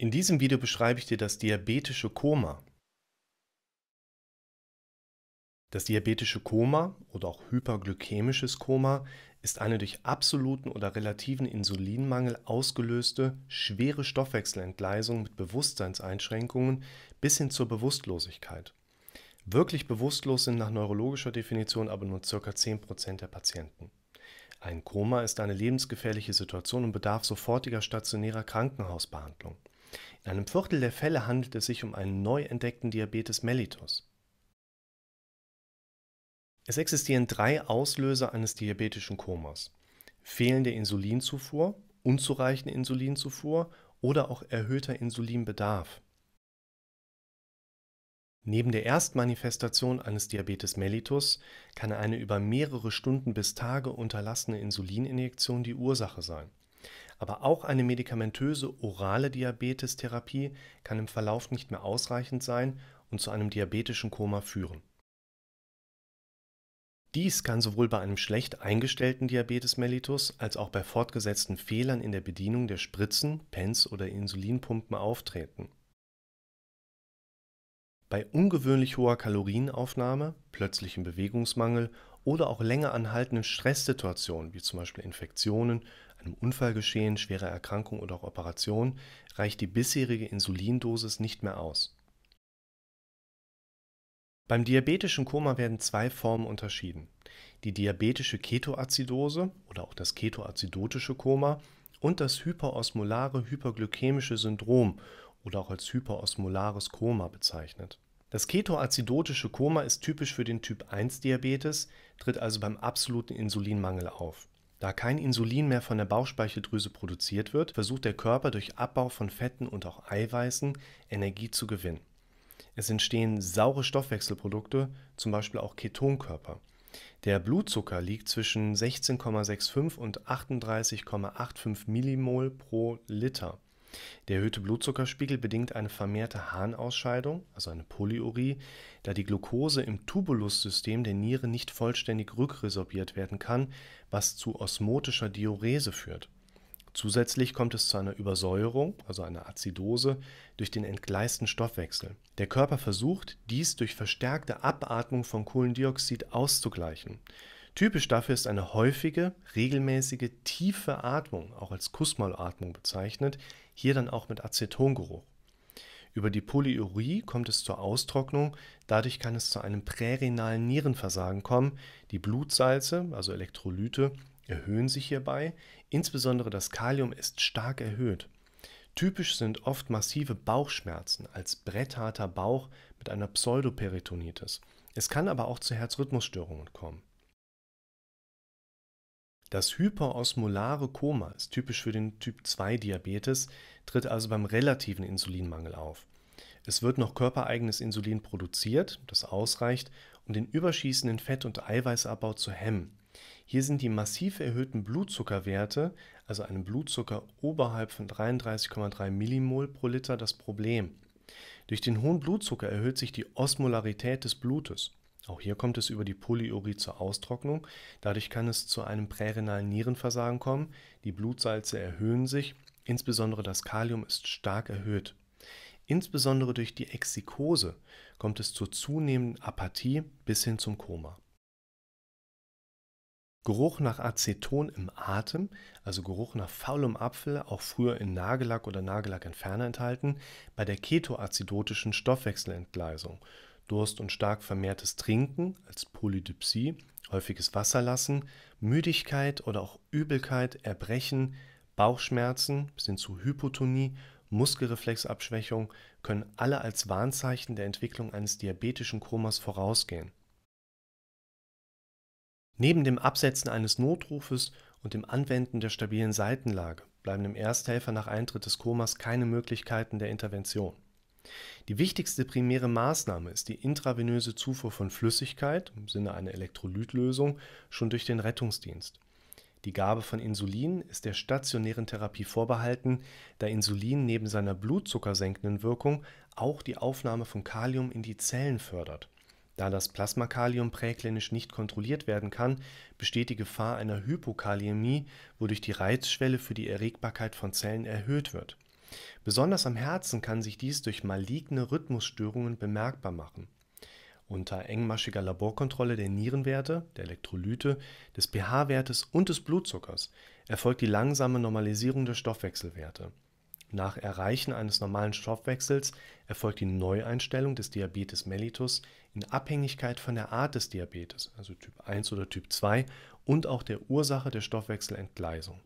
In diesem Video beschreibe ich dir das diabetische Koma. Das diabetische Koma oder auch hyperglykämisches Koma ist eine durch absoluten oder relativen Insulinmangel ausgelöste schwere Stoffwechselentgleisung mit Bewusstseinseinschränkungen bis hin zur Bewusstlosigkeit. Wirklich bewusstlos sind nach neurologischer Definition aber nur ca. 10% der Patienten. Ein Koma ist eine lebensgefährliche Situation und bedarf sofortiger stationärer Krankenhausbehandlung. In einem Viertel der Fälle handelt es sich um einen neu entdeckten Diabetes mellitus. Es existieren drei Auslöser eines diabetischen Komas. Fehlende Insulinzufuhr, unzureichende Insulinzufuhr oder auch erhöhter Insulinbedarf. Neben der Erstmanifestation eines Diabetes mellitus kann eine über mehrere Stunden bis Tage unterlassene Insulininjektion die Ursache sein aber auch eine medikamentöse orale Diabetestherapie kann im Verlauf nicht mehr ausreichend sein und zu einem diabetischen Koma führen. Dies kann sowohl bei einem schlecht eingestellten Diabetes mellitus als auch bei fortgesetzten Fehlern in der Bedienung der Spritzen, Pens oder Insulinpumpen auftreten. Bei ungewöhnlich hoher Kalorienaufnahme, plötzlichem Bewegungsmangel oder auch länger anhaltenden Stresssituationen wie zum Beispiel Infektionen, einem Unfallgeschehen, schwerer Erkrankung oder auch Operation, reicht die bisherige Insulindosis nicht mehr aus. Beim diabetischen Koma werden zwei Formen unterschieden. Die diabetische Ketoazidose oder auch das ketoazidotische Koma und das hyperosmolare hyperglykämische Syndrom oder auch als hyperosmolares Koma bezeichnet. Das ketoazidotische Koma ist typisch für den Typ 1 Diabetes, tritt also beim absoluten Insulinmangel auf. Da kein Insulin mehr von der Bauchspeicheldrüse produziert wird, versucht der Körper durch Abbau von Fetten und auch Eiweißen Energie zu gewinnen. Es entstehen saure Stoffwechselprodukte, zum Beispiel auch Ketonkörper. Der Blutzucker liegt zwischen 16,65 und 38,85 Millimol pro Liter. Der erhöhte Blutzuckerspiegel bedingt eine vermehrte Harnausscheidung, also eine Polyurie, da die Glucose im Tubulussystem der Niere nicht vollständig rückresorbiert werden kann, was zu osmotischer Diurese führt. Zusätzlich kommt es zu einer Übersäuerung, also einer Azidose, durch den entgleisten Stoffwechsel. Der Körper versucht, dies durch verstärkte Abatmung von Kohlendioxid auszugleichen. Typisch dafür ist eine häufige, regelmäßige, tiefe Atmung, auch als Kussmaulatmung bezeichnet, hier dann auch mit Acetongeruch. Über die Polyurie kommt es zur Austrocknung, dadurch kann es zu einem prärenalen Nierenversagen kommen. Die Blutsalze, also Elektrolyte, erhöhen sich hierbei, insbesondere das Kalium ist stark erhöht. Typisch sind oft massive Bauchschmerzen als brettharter Bauch mit einer Pseudoperitonitis. Es kann aber auch zu Herzrhythmusstörungen kommen. Das hyperosmolare Koma ist typisch für den Typ-2-Diabetes, tritt also beim relativen Insulinmangel auf. Es wird noch körpereigenes Insulin produziert, das ausreicht, um den überschießenden Fett- und Eiweißabbau zu hemmen. Hier sind die massiv erhöhten Blutzuckerwerte, also einen Blutzucker oberhalb von 33,3 Millimol pro Liter, das Problem. Durch den hohen Blutzucker erhöht sich die Osmolarität des Blutes. Auch hier kommt es über die Polyurie zur Austrocknung. Dadurch kann es zu einem prärenalen Nierenversagen kommen. Die Blutsalze erhöhen sich. Insbesondere das Kalium ist stark erhöht. Insbesondere durch die Exikose kommt es zur zunehmenden Apathie bis hin zum Koma. Geruch nach Aceton im Atem, also Geruch nach faulem Apfel, auch früher in Nagellack oder Nagellackentferner enthalten, bei der ketoazidotischen Stoffwechselentgleisung Durst und stark vermehrtes Trinken als Polydipsie, häufiges Wasserlassen, Müdigkeit oder auch Übelkeit, Erbrechen, Bauchschmerzen bis hin zu Hypotonie, Muskelreflexabschwächung können alle als Warnzeichen der Entwicklung eines diabetischen Komas vorausgehen. Neben dem Absetzen eines Notrufes und dem Anwenden der stabilen Seitenlage bleiben dem Ersthelfer nach Eintritt des Komas keine Möglichkeiten der Intervention die wichtigste primäre Maßnahme ist die intravenöse Zufuhr von Flüssigkeit im Sinne einer Elektrolytlösung schon durch den Rettungsdienst. Die Gabe von Insulin ist der stationären Therapie vorbehalten, da Insulin neben seiner blutzuckersenkenden Wirkung auch die Aufnahme von Kalium in die Zellen fördert. Da das Plasmakalium präklinisch nicht kontrolliert werden kann, besteht die Gefahr einer Hypokaliämie, wodurch die Reizschwelle für die Erregbarkeit von Zellen erhöht wird Besonders am Herzen kann sich dies durch maligne Rhythmusstörungen bemerkbar machen. Unter engmaschiger Laborkontrolle der Nierenwerte, der Elektrolyte, des pH-Wertes und des Blutzuckers erfolgt die langsame Normalisierung der Stoffwechselwerte. Nach Erreichen eines normalen Stoffwechsels erfolgt die Neueinstellung des Diabetes mellitus in Abhängigkeit von der Art des Diabetes, also Typ 1 oder Typ 2, und auch der Ursache der Stoffwechselentgleisung